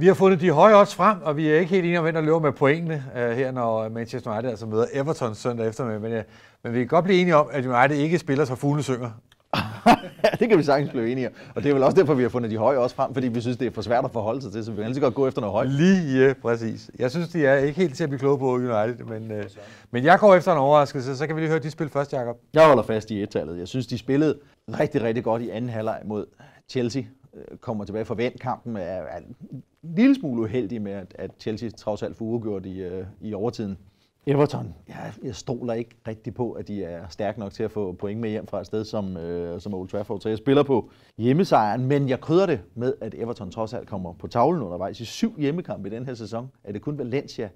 Vi har fundet de høje odds frem, og vi er ikke helt enige om, hvem der løber med pointene uh, her, når Manchester United altså møder Everton søndag eftermiddag. Men, øh, men vi kan godt blive enige om, at United ikke spiller, så fuglene synger. det kan vi sagtens blive enige om. Og det er vel også derfor, vi har fundet de høje også frem, fordi vi synes, det er for svært at forholde sig til, så vi kan altid godt gå efter noget højt. Lige ja, øh, præcis. Jeg synes, de er ikke helt til at blive kloge på United, men, øh, men jeg går efter en overraskelse, så kan vi lige høre de spil først, Jacob. Jeg holder fast i et-tallet. Jeg synes, de spillede rigtig, rigtig godt i anden halvleg mod Chelsea øh, kommer tilbage fra vendkampen, en lille smule uheldig med, at, at Chelsea trods alt får i, øh, i overtiden. Everton, jeg, jeg stoler ikke rigtig på, at de er stærke nok til at få point med hjem fra et sted som, øh, som Old Trafford. Så jeg spiller på hjemmesejren, men jeg krydder det med, at Everton trods alt kommer på tavlen undervejs. I syv hjemmekampe i den her sæson er det kun Valencia,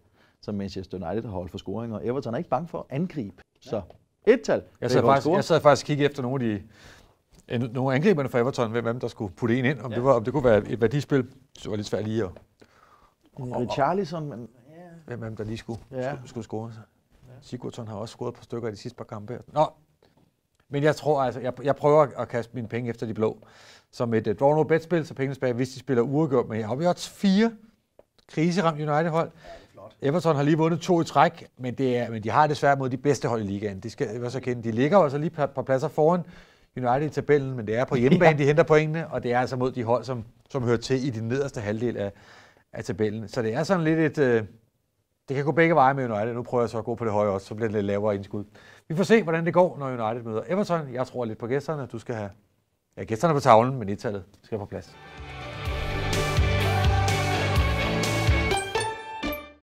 som Manchester United har holdt for scoring, og Everton er ikke bange for at angribe. Så et tal. Jeg sad, faktisk, jeg sad faktisk og kiggede efter nogle af de nogle angriberne fra Everton, hvem der skulle putte en ind, om, ja. det, var, om det kunne være et værdispil, det var lidt svært lige at... Richarlison, men... Ja. Hvem der lige skulle, ja. skulle, skulle score. Ja. Sigurdsson har også scoret på stykker i de sidste par kampe. Nå, men jeg tror altså, jeg, jeg prøver at kaste mine penge efter de blå. Som et uh, draw no bet spil, så pengene tilbage, hvis de spiller uregjort. Men jeg har vi også fire kriseramt United-hold. Ja, Everton har lige vundet to i træk, men, det er, men de har desværre mod de bedste hold i ligaen. Det skal jeg også erkende. De ligger også lige på, på pladser foran. United i tabellen, men det er på hjemmebane, ja. de henter pointene, og det er altså mod de hold, som, som hører til i den nederste halvdel af, af tabellen. Så det er sådan lidt et... Øh, det kan gå begge veje med United. Nu prøver jeg så at gå på det høje også, så bliver det lidt lavere indskud. Vi får se, hvordan det går, når United møder Everton. Jeg tror lidt på gæsterne. Du skal have... Ja, gæsterne på tavlen, men et tallet skal på plads.